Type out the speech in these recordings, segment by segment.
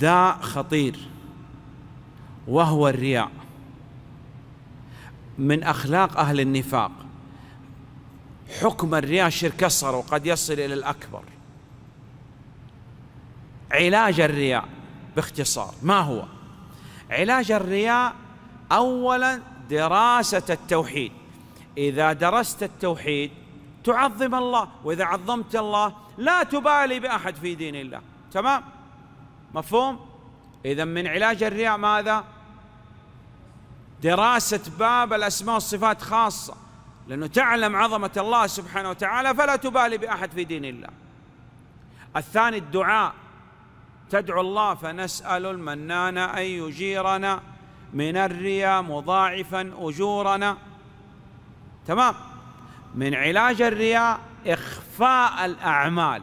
داء خطير وهو الرياء من اخلاق اهل النفاق حكم الرياء شرك اصغر وقد يصل الى الاكبر علاج الرياء باختصار ما هو علاج الرياء اولا دراسه التوحيد اذا درست التوحيد تعظم الله واذا عظمت الله لا تبالي باحد في دين الله تمام مفهوم اذا من علاج الرياء ماذا دراسه باب الاسماء والصفات خاصه لانه تعلم عظمه الله سبحانه وتعالى فلا تبالي باحد في دين الله الثاني الدعاء تدعو الله فنسال المنان ان يجيرنا من الرياء مضاعفا اجورنا تمام من علاج الرياء اخفاء الاعمال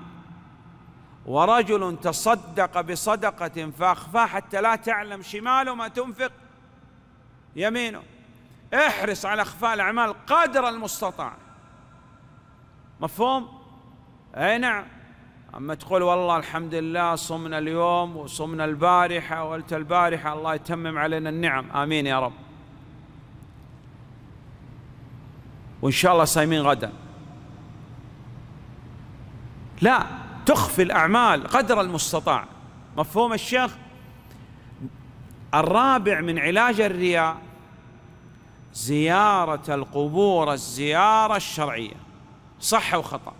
ورجل تصدق بصدقة فأخفاها حتى لا تعلم شماله ما تنفق يمينه احرص على اخفاء الاعمال قدر المستطاع مفهوم اي نعم اما تقول والله الحمد لله صمنا اليوم وصمنا البارحه ولت البارحه الله يتمم علينا النعم امين يا رب وان شاء الله صايمين غدا لا تخفي الأعمال قدر المستطاع مفهوم الشيخ الرابع من علاج الرياء زيارة القبور الزيارة الشرعية صح وخطأ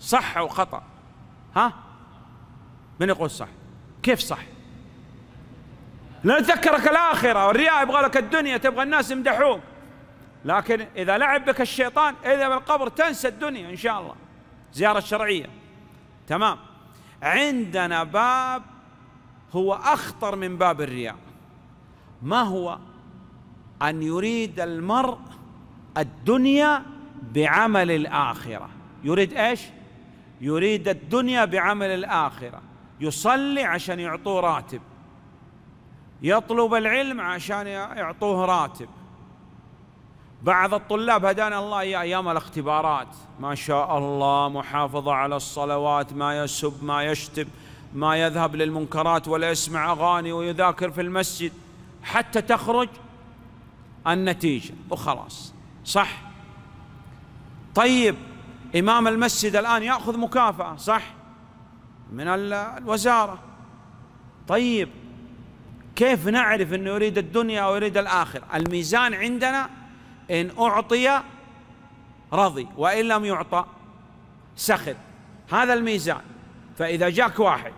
صح وخطأ ها من يقول صح كيف صح لا تذكرك الآخرة والرياء يبغى لك الدنيا تبغى الناس يمدحوك لكن إذا لعب بك الشيطان إذا بالقبر تنسى الدنيا إن شاء الله زيارة شرعية تمام عندنا باب هو أخطر من باب الرياء ما هو أن يريد المرء الدنيا بعمل الآخرة يريد إيش يريد الدنيا بعمل الآخرة يصلي عشان يعطوه راتب يطلب العلم عشان يعطوه راتب بعض الطلاب هدانا الله يا أيام الاختبارات ما شاء الله محافظة على الصلوات ما يسب ما يشتب ما يذهب للمنكرات ولا يسمع أغاني ويذاكر في المسجد حتى تخرج النتيجة وخلاص صح طيب إمام المسجد الآن يأخذ مكافأة صح من الوزارة طيب كيف نعرف أنه يريد الدنيا أو يريد الآخرة الميزان عندنا إن أعطي رضي وإن لم يعطى سخط هذا الميزان فإذا جاك واحد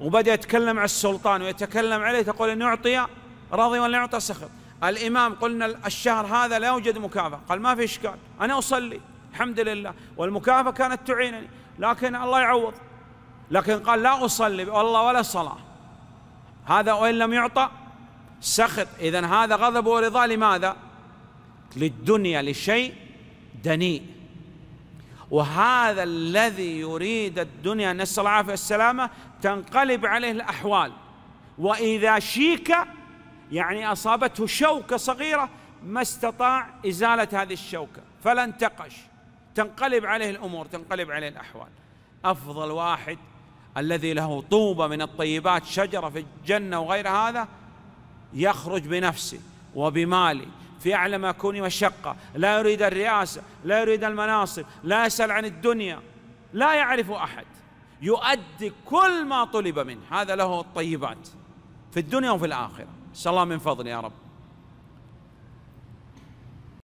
وبدأ يتكلم على السلطان ويتكلم عليه تقول إن أعطي رضي وإن لم يعطى سخط الإمام قلنا الشهر هذا لا يوجد مكافأة قال ما في إشكال أنا أصلي الحمد لله والمكافأة كانت تعينني لكن الله يعوض لكن قال لا أصلي والله ولا صلاة هذا وإن لم يعطى سخط إذا هذا غضب ورضا لماذا؟ للدنيا لشيء دنيء وهذا الذي يريد الدنيا نسأل الله العافية والسلامه تنقلب عليه الأحوال وإذا شيك يعني أصابته شوكة صغيرة ما استطاع إزالة هذه الشوكة فلا انتقش تنقلب عليه الأمور تنقلب عليه الأحوال أفضل واحد الذي له طوبة من الطيبات شجرة في الجنة وغير هذا يخرج بنفسه وبماله في أعلى ما كوني مشقة لا يريد الرئاسة لا يريد المناصب لا يسأل عن الدنيا لا يعرف أحد يؤدي كل ما طلب منه هذا له الطيبات في الدنيا وفي الآخرة سلام الله من فضله يا رب